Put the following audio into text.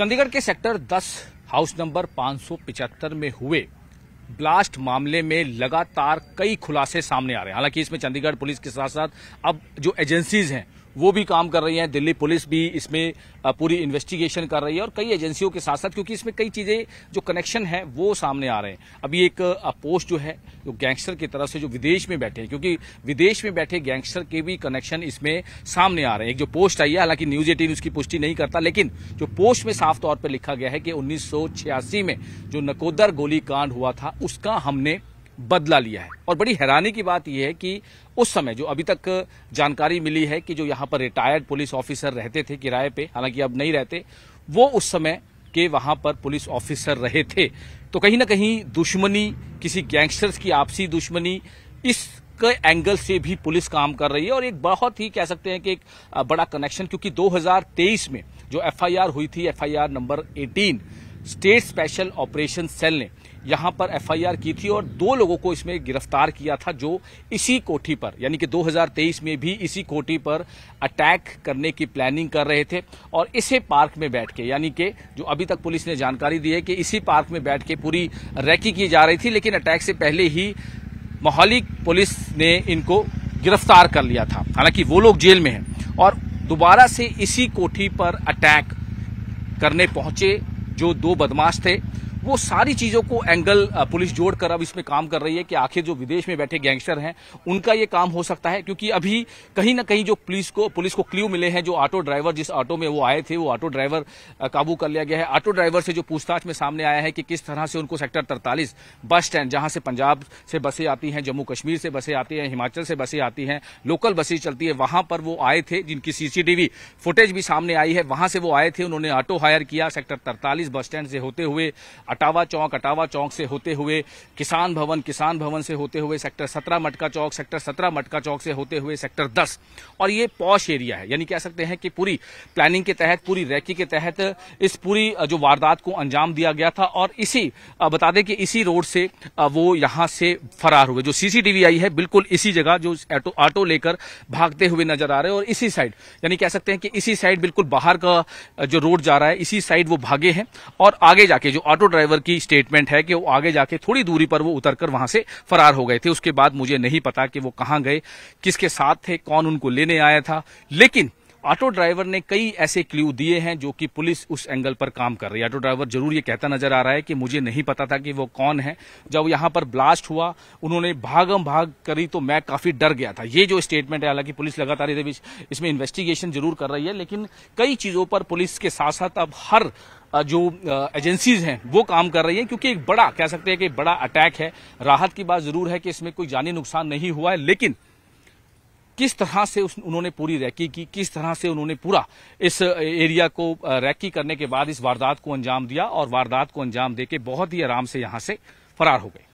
चंडीगढ़ के sector 10 house number 575 में हुए ब्लास्ट मामले में लगातार कई खुलासे सामने आ रहे हैं हालांकि इसमें चंडीगढ़ पुलिस के साथ साथ अब जो एजेंसीज हैं वो भी काम कर रही हैं दिल्ली पुलिस भी इसमें पूरी इन्वेस्टिगेशन कर रही है और कई एजेंसियों के साथ साथ क्योंकि इसमें कई चीजें जो कनेक्शन है वो सामने आ रहे हैं अभी एक पोस्ट जो है जो गैंगस्टर की तरफ से जो विदेश में बैठे हैं क्योंकि विदेश में बैठे गैंगस्टर के भी कनेक्शन इसमें सामने आ रहे हैं एक जो पोस्ट आई है हालांकि न्यूज एटीन उसकी पुष्टि नहीं करता लेकिन जो पोस्ट में साफ तौर पर लिखा गया है कि उन्नीस में जो नकोदर गोलीकांड हुआ था उसका हमने बदला लिया है और बड़ी हैरानी की बात यह है कि उस समय जो अभी तक जानकारी मिली है कि जो यहाँ पर रिटायर्ड पुलिस ऑफिसर रहते थे किराए पे हालांकि अब नहीं रहते वो उस समय के वहां पर पुलिस ऑफिसर रहे थे तो कहीं ना कहीं दुश्मनी किसी गैंगस्टर्स की आपसी दुश्मनी इस एंगल से भी पुलिस काम कर रही है और एक बहुत ही कह सकते हैं कि एक बड़ा कनेक्शन क्योंकि 2023 में जो एफआईआर हुई थी FIR number 18 state special operation cell ने यहां पर एफआईआर की थी और दो लोगों को इसमें गिरफ्तार किया था जो इसी कोठी पर यानी कि 2023 में भी इसी कोठी पर अटैक करने की प्लानिंग कर रहे थे और इसे पार्क में बैठ के यानी कि जो अभी तक पुलिस ने जानकारी दी है कि इसी पार्क में बैठ के पूरी रैकी की जा रही थी लेकिन अटैक से पहले ही मोहाली पुलिस ने इनको गिरफ्तार कर लिया था हालांकि वो लोग जेल में हैं और दोबारा से इसी कोठी पर अटैक करने पहुंचे जो दो बदमाश थे वो सारी चीजों को एंगल पुलिस जोड़कर अब इसमें काम कर रही है कि आखिर जो विदेश में बैठे गैंगस्टर हैं उनका ये काम हो सकता है क्योंकि अभी कहीं ना कहीं जो पुलिस को पुलिस को क्ल्यू मिले हैं जो ऑटो ड्राइवर जिस ऑटो में वो आए थे वो ऑटो ड्राइवर काबू कर लिया गया है ऑटो ड्राइवर से जो पूछताछ में सामने आया है कि किस तरह से उनको सेक्टर तरतालीस बस स्टैंड जहां से पंजाब से बसें आती हैं जम्मू कश्मीर से बसें आती हैं हिमाचल से बसें आती हैं लोकल बसें चलती है वहां पर वो आए थे जिनकी सीसीटीवी फुटेज भी सामने आई है वहां से वो आए थे उन्होंने ऑटो हायर किया सेक्टर तरतालीस बस स्टैंड से होते हुए अटावा चौक अटावा चौक से होते हुए किसान भवन किसान भवन से होते हुए सेक्टर सत्रह मटका चौक सेक्टर सत्रह मटका चौक से होते हुए सेक्टर दस और ये पौश एरिया है यानी कह सकते हैं कि पूरी प्लानिंग के तहत पूरी रैकी के तहत इस पूरी जो वारदात को अंजाम दिया गया था और इसी बता दें कि इसी रोड से वो यहां से फरार हुए जो सीसीटीवी आई है बिल्कुल इसी जगह जो ऑटो ऑटो लेकर भागते हुए नजर आ रहे हैं और इसी साइड यानी कह सकते हैं कि इसी साइड बिल्कुल बाहर का जो रोड जा रहा है इसी साइड वो भागे हैं और आगे जाके जो ऑटो ड्राइवर ड्राइवर की स्टेटमेंट है कि वो आगे जाके थोड़ी दूरी पर वो उतरकर वहां से फरार हो गए थे उसके बाद मुझे नहीं पता कि वो कहां गए किसके साथ थे कौन उनको लेने आया था लेकिन ऑटो ड्राइवर ने कई ऐसे क्ल्यू दिए हैं जो कि पुलिस उस एंगल पर काम कर रही है ऑटो ड्राइवर जरूर ये कहता नजर आ रहा है कि मुझे नहीं पता था कि वो कौन है जब यहां पर ब्लास्ट हुआ उन्होंने भागम भाग करी तो मैं काफी डर गया था ये जो स्टेटमेंट है हालांकि पुलिस लगातार इसमें इन्वेस्टिगेशन जरूर कर रही है लेकिन कई चीजों पर पुलिस के साथ साथ अब हर जो एजेंसीज हैं वो काम कर रही हैं क्योंकि एक बड़ा कह सकते हैं कि बड़ा अटैक है राहत की बात जरूर है कि इसमें कोई जानी नुकसान नहीं हुआ है लेकिन किस तरह से उस, उन्होंने पूरी रैकी की किस तरह से उन्होंने पूरा इस एरिया को रैकी करने के बाद इस वारदात को अंजाम दिया और वारदात को अंजाम देके बहुत ही आराम से यहां से फरार हो गए